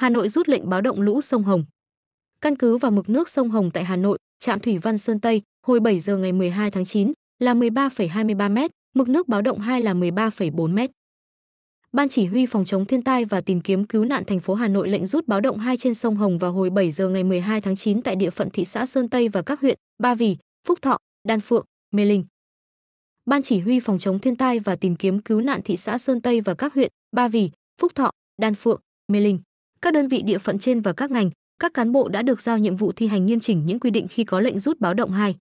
Hà Nội rút lệnh báo động lũ sông Hồng. Căn cứ vào mực nước sông Hồng tại Hà Nội, trạm thủy văn Sơn Tây, hồi 7 giờ ngày 12 tháng 9 là 13,23 m, mực nước báo động 2 là 13,4 m. Ban chỉ huy phòng chống thiên tai và tìm kiếm cứu nạn thành phố Hà Nội lệnh rút báo động 2 trên sông Hồng vào hồi 7 giờ ngày 12 tháng 9 tại địa phận thị xã Sơn Tây và các huyện Ba Vì, Phúc Thọ, Đan Phượng, Mê Linh. Ban chỉ huy phòng chống thiên tai và tìm kiếm cứu nạn thị xã Sơn Tây và các huyện Ba Vì, Phúc Thọ, Đan Phượng, Mê Linh các đơn vị địa phận trên và các ngành, các cán bộ đã được giao nhiệm vụ thi hành nghiêm chỉnh những quy định khi có lệnh rút báo động 2.